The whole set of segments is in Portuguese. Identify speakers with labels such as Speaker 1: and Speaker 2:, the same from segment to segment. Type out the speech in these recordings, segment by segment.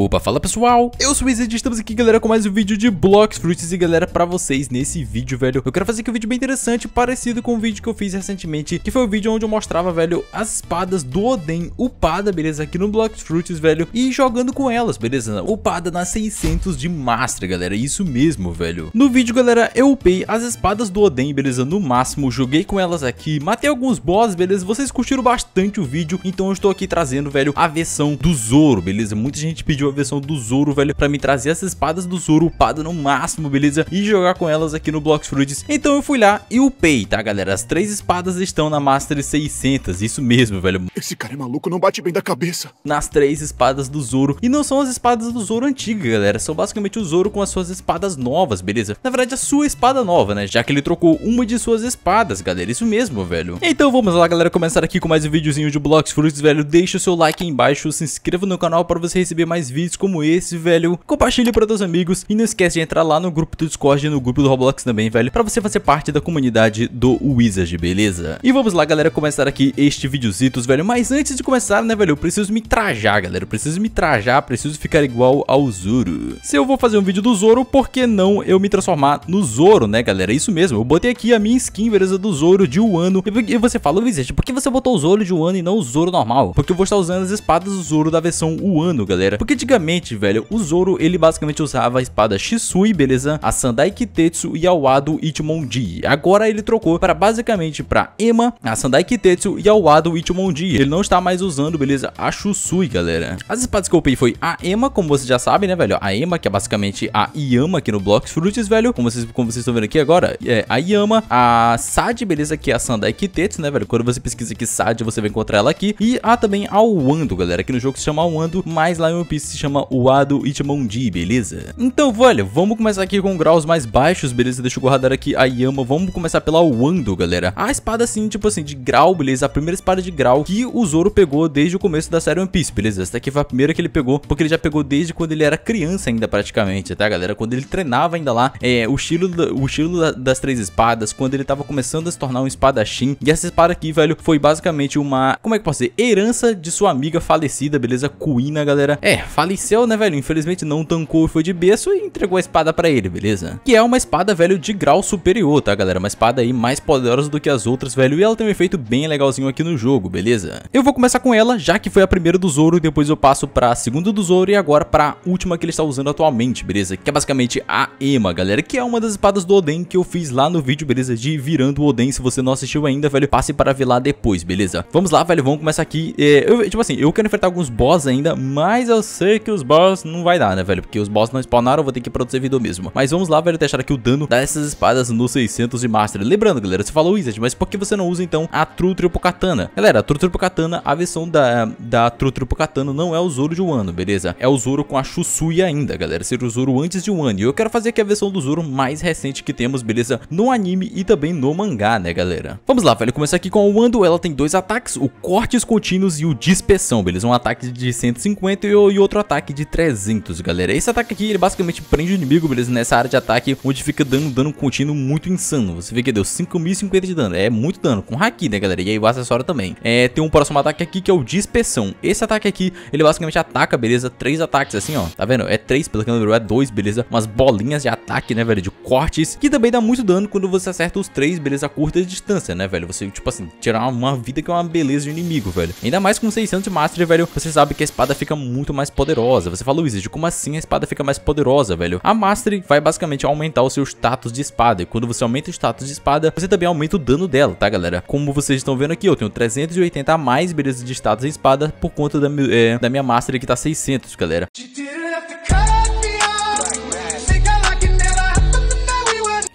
Speaker 1: Opa, fala pessoal, eu sou o Izid, estamos aqui galera com mais um vídeo de Blocks Fruits e galera, pra vocês nesse vídeo, velho, eu quero fazer aqui um vídeo bem interessante, parecido com o um vídeo que eu fiz recentemente, que foi o um vídeo onde eu mostrava, velho, as espadas do Odin, upada, beleza, aqui no Blocks Fruits, velho, e jogando com elas, beleza, upada na 600 de Master, galera, é isso mesmo, velho. No vídeo, galera, eu upei as espadas do Odin, beleza, no máximo, joguei com elas aqui, matei alguns boss, beleza, vocês curtiram bastante o vídeo, então eu estou aqui trazendo, velho, a versão do Zoro, beleza, muita gente pediu a versão do Zoro, velho, pra me trazer essas espadas do Zoro upado no máximo, beleza? E jogar com elas aqui no Blox Fruits. Então eu fui lá e upei, tá, galera? As três espadas estão na Master 600, isso mesmo, velho. Esse cara é maluco, não bate bem da cabeça. Nas três espadas do Zoro. E não são as espadas do Zoro antiga, galera. São basicamente o Zoro com as suas espadas novas, beleza? Na verdade, a sua espada nova, né? Já que ele trocou uma de suas espadas, galera. Isso mesmo, velho. Então vamos lá, galera, começar aqui com mais um videozinho de Blox Fruits, velho. Deixa o seu like aí embaixo, se inscreva no canal para você receber mais vídeos vídeos como esse, velho. Compartilhe para seus amigos e não esquece de entrar lá no grupo do Discord e no grupo do Roblox também, velho, para você fazer parte da comunidade do Wizard, beleza? E vamos lá, galera, começar aqui este videozitos, velho. Mas antes de começar, né, velho, eu preciso me trajar, galera. Eu preciso me trajar, preciso ficar igual ao Zoro. Se eu vou fazer um vídeo do Zoro, por que não eu me transformar no Zoro, né, galera? Isso mesmo, eu botei aqui a minha skin, beleza, do Zoro de Wano. E você fala, Wizard, por que você botou o Zoro de Wano e não o Zoro normal? Porque eu vou estar usando as espadas do Zoro da versão Wano, galera. Porque Antigamente, velho, o Zoro, ele basicamente usava a espada Shisui, beleza? A Sandai Kitetsu e a Wado Ichimonji. Agora ele trocou para basicamente para Ema, a Sandai Kitetsu e a Wado Ichimonji. Ele não está mais usando, beleza? A Shusui, galera. As espadas que eu upei foi a Ema, como vocês já sabem, né, velho? A Ema, que é basicamente a Yama aqui no Blocks Fruits, velho. Como vocês, como vocês estão vendo aqui agora, é a Yama, a Sad, beleza? Que é a Sandai Kitetsu, né, velho? Quando você pesquisa aqui Sad, você vai encontrar ela aqui. E há também a Wando, galera, que no jogo se chama Wando, mas lá em One Piece se chama Wado Ichimonji, beleza? Então, olha, vamos começar aqui com graus mais baixos, beleza? Deixa eu guardar aqui a Yama, vamos começar pela Wando, galera. A espada, assim, tipo assim, de grau, beleza? A primeira espada de grau que o Zoro pegou desde o começo da série One Piece, beleza? Essa aqui foi a primeira que ele pegou, porque ele já pegou desde quando ele era criança ainda, praticamente, tá, galera? Quando ele treinava ainda lá, é, o estilo, o estilo das três espadas, quando ele tava começando a se tornar um espadachim. E essa espada aqui, velho, foi basicamente uma, como é que posso dizer? Herança de sua amiga falecida, beleza? Kuina, galera. É, faleceu, né, velho? Infelizmente não tancou e foi de berço e entregou a espada pra ele, beleza? Que é uma espada, velho, de grau superior, tá, galera? Uma espada aí mais poderosa do que as outras, velho, e ela tem um efeito bem legalzinho aqui no jogo, beleza? Eu vou começar com ela, já que foi a primeira do Zoro, depois eu passo pra segunda do Zoro e agora pra última que ele está usando atualmente, beleza? Que é basicamente a Ema, galera, que é uma das espadas do Oden que eu fiz lá no vídeo, beleza? De virando o Oden, se você não assistiu ainda, velho, passe para ver lá depois, beleza? Vamos lá, velho, vamos começar aqui. É, eu, tipo assim, eu quero enfrentar alguns boss ainda, mas eu sei que os boss não vai dar, né, velho? Porque os boss não spawnaram, eu vou ter que ir para servidor mesmo. Mas vamos lá, velho, deixar aqui o dano dessas espadas no 600 de Master. Lembrando, galera, você falou Wizard, mas por que você não usa, então, a True Triple Katana? Galera, a True Triple Katana, a versão da, da True Triple Katana não é o Zoro de Wano, beleza? É o Zoro com a Shusui ainda, galera. Ser o Zoro antes de Wano. E eu quero fazer aqui a versão do Zoro mais recente que temos, beleza? No anime e também no mangá, né, galera? Vamos lá, velho. Começar aqui com a Wando. Ela tem dois ataques, o Cortes Contínuos e o Dispersão, beleza? Um ataque de 150 e, e outro outro ataque de 300, galera. Esse ataque aqui, ele basicamente prende o inimigo, beleza? Nessa área de ataque, onde fica dando dano contínuo muito insano. Você vê que deu 5.050 de dano. É muito dano, com haki, né, galera? E aí o acessório também. É, tem um próximo ataque aqui, que é o dispersão. Esse ataque aqui, ele basicamente ataca, beleza? Três ataques, assim, ó. Tá vendo? É três, pelo que eu lembro, é dois, beleza? Umas bolinhas de ataque, né, velho? De cortes, que também dá muito dano quando você acerta os três, beleza? A curta distância, né, velho? Você, tipo assim, tirar uma vida que é uma beleza de inimigo, velho. Ainda mais com 600 de master velho, você sabe que a espada fica muito mais poderosa poderosa. Você fala, Wizard, como assim a espada fica mais poderosa, velho? A Mastery vai basicamente aumentar o seu status de espada. E quando você aumenta o status de espada, você também aumenta o dano dela, tá, galera? Como vocês estão vendo aqui, eu tenho 380 a mais beleza de status em espada por conta da, é, da minha Mastery que tá 600, galera.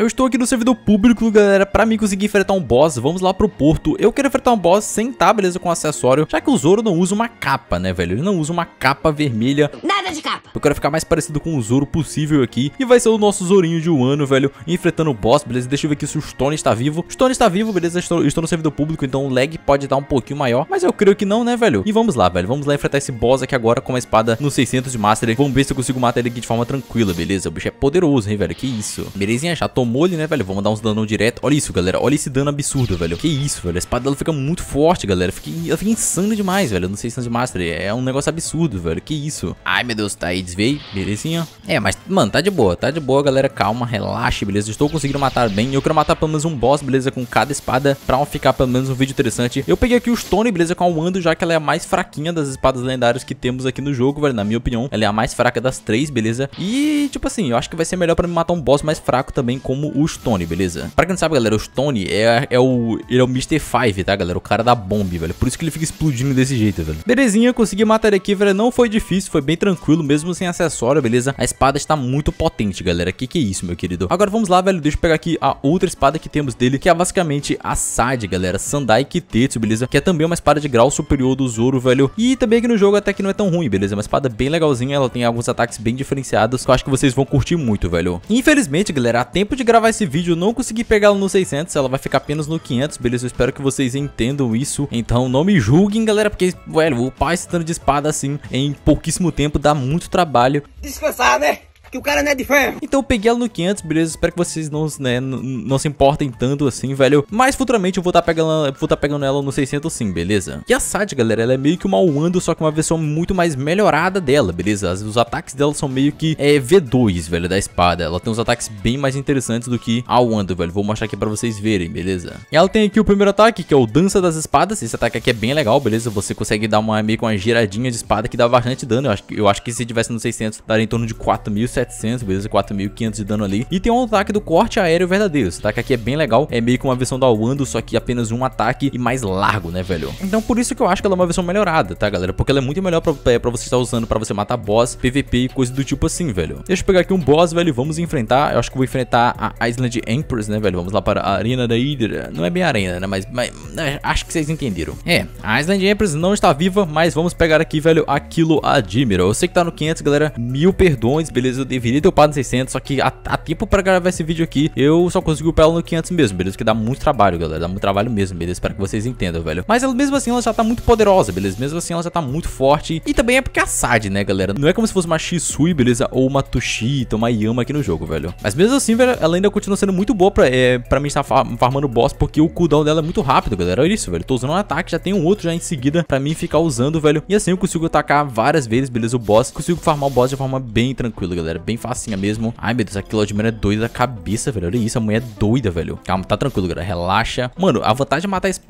Speaker 1: Eu estou aqui no servidor público, galera, pra mim conseguir enfrentar um boss, vamos lá pro porto. Eu quero enfrentar um boss sem tá, beleza, com acessório, já que o Zoro não usa uma capa, né, velho? Ele não usa uma capa vermelha. Nada de capa! Eu quero ficar mais parecido com o Zoro possível aqui, e vai ser o nosso Zorinho de um ano, velho, enfrentando o boss, beleza? Deixa eu ver aqui se o Stone está vivo. O Stone está vivo, beleza? Estou, estou no servidor público, então o lag pode dar um pouquinho maior, mas eu creio que não, né, velho? E vamos lá, velho, vamos lá enfrentar esse boss aqui agora com uma espada no 600 de Master. Vamos ver se eu consigo matar ele aqui de forma tranquila, beleza? O bicho é poderoso, hein, velho? Que isso. Belezinha, já tomou mole, né, velho? Vamos dar uns danão direto. Olha isso, galera. Olha esse dano absurdo, velho. Que isso, velho. A espada dela fica muito forte, galera. Fica, ela fica insana demais, velho. Eu não sei se é de Mastery. É, é um negócio absurdo, velho. Que isso. Ai, meu Deus. Tá aí, desviei. Belezinha. É, mas, mano, tá de boa. Tá de boa, galera. Calma, relaxe, beleza? Estou conseguindo matar bem. Eu quero matar pelo menos um boss, beleza? Com cada espada. Pra ficar pelo menos um vídeo interessante. Eu peguei aqui o Stone, beleza? Com a Wando, já que ela é a mais fraquinha das espadas lendárias que temos aqui no jogo, velho. Na minha opinião, ela é a mais fraca das três, beleza? E, tipo assim, eu acho que vai ser melhor pra me matar um boss mais fraco também, como como o Stone, beleza? Pra quem não sabe, galera, o Stone é, é o... Ele é o Mr. Five, tá, galera? O cara da bomba, velho. Por isso que ele fica explodindo desse jeito, velho. Belezinha, consegui matar ele aqui, velho. Não foi difícil, foi bem tranquilo, mesmo sem acessório, beleza? A espada está muito potente, galera. Que que é isso, meu querido? Agora vamos lá, velho. Deixa eu pegar aqui a outra espada que temos dele, que é basicamente a Side, galera. Sandai Kitetsu, beleza? Que é também uma espada de grau superior do Zoro, velho. E também aqui no jogo até que não é tão ruim, beleza? uma espada bem legalzinha, ela tem alguns ataques bem diferenciados, que eu acho que vocês vão curtir muito, velho. Infelizmente, galera, há tempo de gravar esse vídeo, eu não consegui pegá-la no 600, ela vai ficar apenas no 500, beleza? Eu espero que vocês entendam isso. Então não me julguem, galera, porque, velho, upar esse dano de espada assim em pouquíssimo tempo dá muito trabalho. Descansar, né? que o cara não é de ferro. Então eu peguei ela no 500, beleza? Espero que vocês não, né, não se importem tanto assim, velho. Mas futuramente eu vou estar tá pegando, tá pegando ela no 600 sim, beleza? E a Sad, galera, ela é meio que uma Wando, só que uma versão muito mais melhorada dela, beleza? Os ataques dela são meio que é, V2, velho, da espada. Ela tem uns ataques bem mais interessantes do que a Wando, velho. Vou mostrar aqui pra vocês verem, beleza? E ela tem aqui o primeiro ataque, que é o Dança das Espadas. Esse ataque aqui é bem legal, beleza? Você consegue dar uma meio com uma giradinha de espada que dá bastante dano. Eu acho, eu acho que se tivesse no 600, daria em torno de 4.700 4.700, beleza? 4.500 de dano ali. E tem um ataque do corte aéreo verdadeiro. Esse ataque aqui é bem legal. É meio que uma versão da Wando, só que apenas um ataque e mais largo, né, velho? Então por isso que eu acho que ela é uma versão melhorada, tá, galera? Porque ela é muito melhor pra, é, pra você estar usando pra você matar boss, PVP e coisa do tipo assim, velho. Deixa eu pegar aqui um boss, velho. Vamos enfrentar. Eu acho que vou enfrentar a Island Empress, né, velho? Vamos lá para a Arena da Hydra. Não é bem arena, né? Mas, mas né, acho que vocês entenderam. É, a Island Empress não está viva, mas vamos pegar aqui, velho, aquilo Admiral. Eu sei que tá no 500, galera. Mil perdões, beleza? deveria ter upado no 600, só que há, há tempo pra gravar esse vídeo aqui, eu só consegui upar ela no 500 mesmo, beleza? Que dá muito trabalho, galera, dá muito trabalho mesmo, beleza? Espero que vocês entendam, velho. Mas ela, mesmo assim, ela já tá muito poderosa, beleza? Mesmo assim, ela já tá muito forte. E também é porque é a Sad, né, galera? Não é como se fosse uma Shisui, beleza? Ou uma Tushita, uma Yama aqui no jogo, velho. Mas mesmo assim, velho, ela ainda continua sendo muito boa pra, é, pra mim estar farmando boss, porque o cooldown dela é muito rápido, galera. Olha isso, velho. Tô usando um ataque, já tem um outro já em seguida pra mim ficar usando, velho. E assim eu consigo atacar várias vezes, beleza? O boss. Consigo farmar o boss de forma bem tranquila, galera. Bem facinha mesmo. Ai, meu Deus, aquilo de é doido da cabeça, velho. Olha isso, a mulher é doida, velho. Calma, tá tranquilo, galera. Relaxa. Mano, a vantagem de matar, de,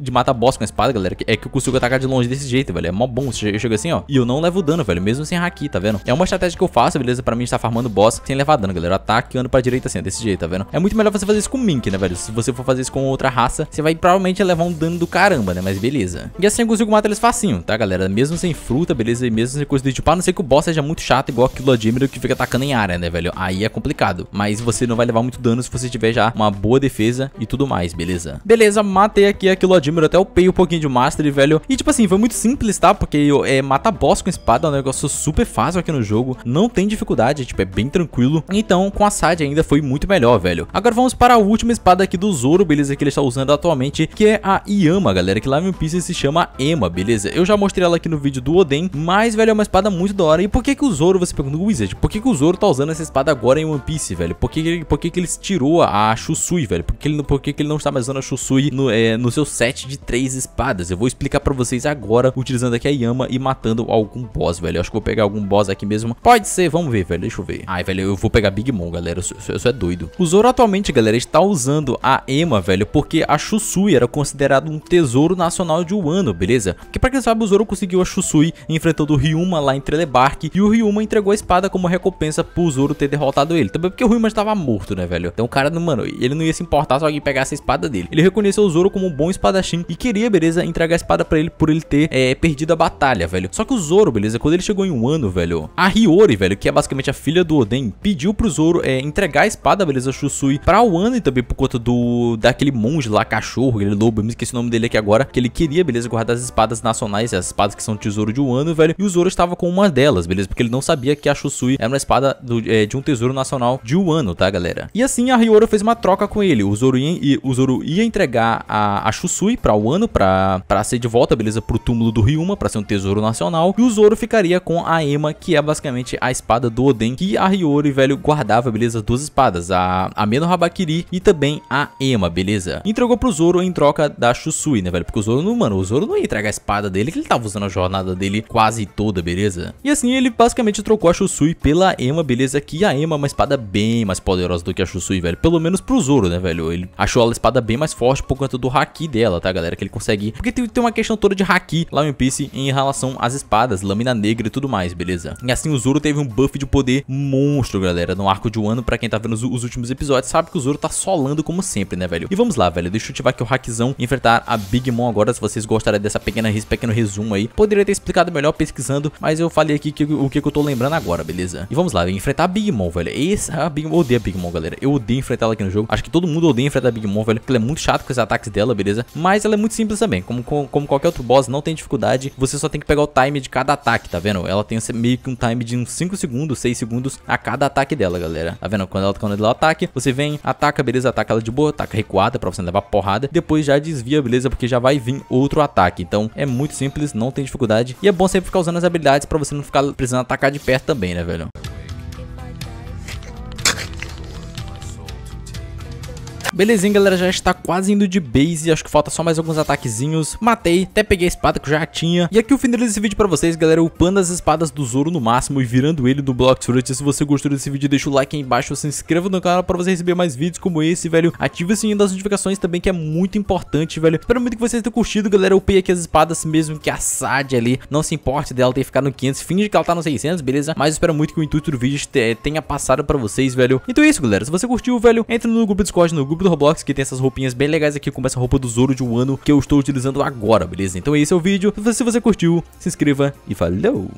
Speaker 1: de matar boss com a espada, galera, é que eu consigo atacar de longe desse jeito, velho. É mó bom. Eu chego assim, ó. E eu não levo dano, velho. Mesmo sem haki, tá vendo? É uma estratégia que eu faço, beleza? Pra mim estar tá farmando boss sem levar dano, galera. Ataque e ando pra direita assim, desse jeito, tá vendo? É muito melhor você fazer isso com Mink, né, velho? Se você for fazer isso com outra raça, você vai provavelmente levar um dano do caramba, né? Mas beleza. E assim eu consigo matar eles facinho, tá, galera? Mesmo sem fruta, beleza? E mesmo sem coisa de tipo, a não ser que o boss seja muito chato, igual aquilo de fica atacando em área, né, velho? Aí é complicado. Mas você não vai levar muito dano se você tiver já uma boa defesa e tudo mais, beleza? Beleza, matei aqui aquilo Admiral, até upei um pouquinho de Mastery, velho. E tipo assim, foi muito simples, tá? Porque é, matar boss com espada é um negócio super fácil aqui no jogo. Não tem dificuldade, tipo, é bem tranquilo. Então, com a Sage ainda foi muito melhor, velho. Agora vamos para a última espada aqui do Zoro, beleza? Que ele está usando atualmente, que é a Yama, galera. Que lá em One Piece se chama Ema, beleza? Eu já mostrei ela aqui no vídeo do Oden, mas, velho, é uma espada muito da hora. E por que que o Zoro, você pergunta, Wizard, por que que, que o Zoro tá usando essa espada agora em One Piece, velho? Por que, por que, que eles tirou a Chusui, velho? Por que ele, por que, que ele não está mais usando a Chusui no, é, no seu set de três espadas? Eu vou explicar pra vocês agora, utilizando aqui a Yama e matando algum boss, velho. Eu acho que vou pegar algum boss aqui mesmo. Pode ser, vamos ver, velho. Deixa eu ver. Ai, velho, eu vou pegar Big Mom, galera. Isso, isso, é doido. O Zoro atualmente, galera, está usando a Ema, velho, porque a Chusui era considerado um tesouro nacional de Wano, beleza? Porque pra quem sabe, o Zoro conseguiu a Chusui enfrentando o Ryuma lá em Trelebark e o Ryuma entregou a espada como recompensa pro Zoro ter derrotado ele. Também porque o Ruiman estava morto, né, velho? Então o cara, mano, ele não ia se importar se alguém pegasse a espada dele. Ele reconheceu o Zoro como um bom espadachim e queria, beleza, entregar a espada pra ele por ele ter é, perdido a batalha, velho. Só que o Zoro, beleza, quando ele chegou em um ano, velho, a Hiyori, velho, que é basicamente a filha do Oden, pediu pro Zoro é, entregar a espada, beleza, Shusui, pra Wano e também por conta do daquele monge lá, cachorro, ele lobo, eu me esqueci o nome dele aqui agora, que ele queria, beleza, guardar as espadas nacionais, as espadas que são tesouro de Wano, velho, e o Zoro estava com uma delas, beleza, porque ele não sabia que a Shusui era era uma espada do, é, de um tesouro nacional de Wano, tá, galera? E assim a Ryoro fez uma troca com ele. O Zoro ia, o Zoro ia entregar a, a Shusui pra Wano pra, pra ser de volta, beleza? Pro túmulo do Ryuma, pra ser um tesouro nacional. E o Zoro ficaria com a Ema, que é basicamente a espada do Oden, que a Ryoro, velho, guardava, beleza? Duas espadas, a, a Meno Habakiri e também a Ema, beleza? Entregou pro Zoro em troca da Shusui, né, velho? Porque o Zoro não, mano, o Zoro não ia entregar a espada dele, que ele tava usando a jornada dele quase toda, beleza? E assim ele basicamente trocou a Shusui pela pela Ema, beleza? Que a Ema é uma espada bem mais poderosa do que a Shusui, velho. Pelo menos pro Zoro, né, velho? Ele achou a espada bem mais forte por conta do Haki dela, tá, galera? Que ele consegue... Porque tem, tem uma questão toda de Haki lá em One Piece em relação às espadas, lâmina negra e tudo mais, beleza? E assim o Zoro teve um buff de poder monstro, galera. No arco de um ano, pra quem tá vendo os, os últimos episódios, sabe que o Zoro tá solando como sempre, né, velho? E vamos lá, velho. Deixa eu ativar aqui o e enfrentar a Big Mom agora. Se vocês gostarem dessa pequena, pequeno resumo aí, poderia ter explicado melhor pesquisando, mas eu falei aqui que, o que, que eu tô lembrando agora, beleza? E vamos lá, enfrentar a Big Mom, velho. Esse, a Big Mom, eu odeio a Big Mom, galera. Eu odeio enfrentar ela aqui no jogo. Acho que todo mundo odeia enfrentar a Big Mom, velho. Porque ela é muito chata com os ataques dela, beleza? Mas ela é muito simples também. Como, como, como qualquer outro boss, não tem dificuldade. Você só tem que pegar o time de cada ataque, tá vendo? Ela tem meio que um time de uns 5 segundos, 6 segundos a cada ataque dela, galera. Tá vendo? Quando ela, quando ela ataque, você vem, ataca, beleza? Ataca ela de boa, ataca recuada pra você levar porrada. Depois já desvia, beleza? Porque já vai vir outro ataque. Então é muito simples, não tem dificuldade. E é bom sempre ficar usando as habilidades pra você não ficar precisando atacar de perto também, né, velho? Belezinha, galera, já está quase indo de base, acho que falta só mais alguns ataquezinhos. Matei, até peguei a espada que eu já tinha. E aqui eu finalizo esse vídeo pra vocês, galera, upando as espadas do Zoro no máximo e virando ele do Block Fruit. Se você gostou desse vídeo, deixa o like aí embaixo, se inscreva no canal pra você receber mais vídeos como esse, velho. Ative o sininho das notificações também, que é muito importante, velho. Espero muito que vocês tenham curtido, galera. upei aqui as espadas, mesmo que a Sad ali não se importe dela ter ficado no 500, finge que ela tá no 600, beleza? Mas espero muito que o intuito do vídeo eh, tenha passado pra vocês, velho. Então é isso, galera. Se você curtiu, velho, entre no grupo Discord, no grupo do Roblox que tem essas roupinhas bem legais aqui, como essa roupa do Zoro de um ano que eu estou utilizando agora, beleza? Então esse é o vídeo. Se você curtiu, se inscreva e falou!